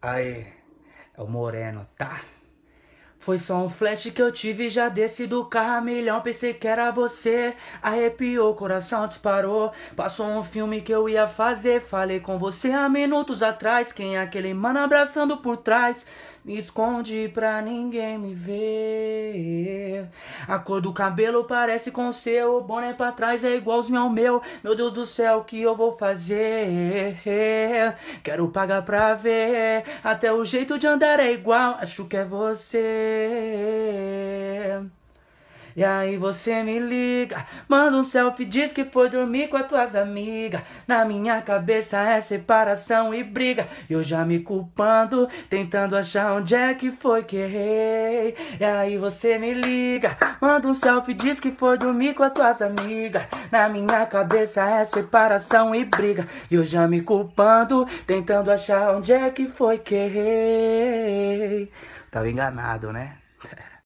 Aí, é o moreno, tá? Foi só um flash que eu tive, já desci do carro pensei que era você. Arrepiou, coração disparou. Passou um filme que eu ia fazer, falei com você há minutos atrás. Quem é aquele mano abraçando por trás? Me esconde pra ninguém me ver. A cor do cabelo parece com o seu, o boné pra trás é igualzinho ao meu. Meu Deus do céu, o que eu vou fazer? Quero pagar pra ver, até o jeito de andar é igual, acho que é você. E aí você me liga, manda um selfie, diz que foi dormir com as tuas amigas. Na minha cabeça é separação e briga. Eu já me culpando, tentando achar onde é que foi que errei. E aí você me liga, manda um selfie, diz que foi dormir com as tuas amigas. Na minha cabeça é separação e briga. Eu já me culpando, tentando achar onde é que foi que errei. Tava enganado, né?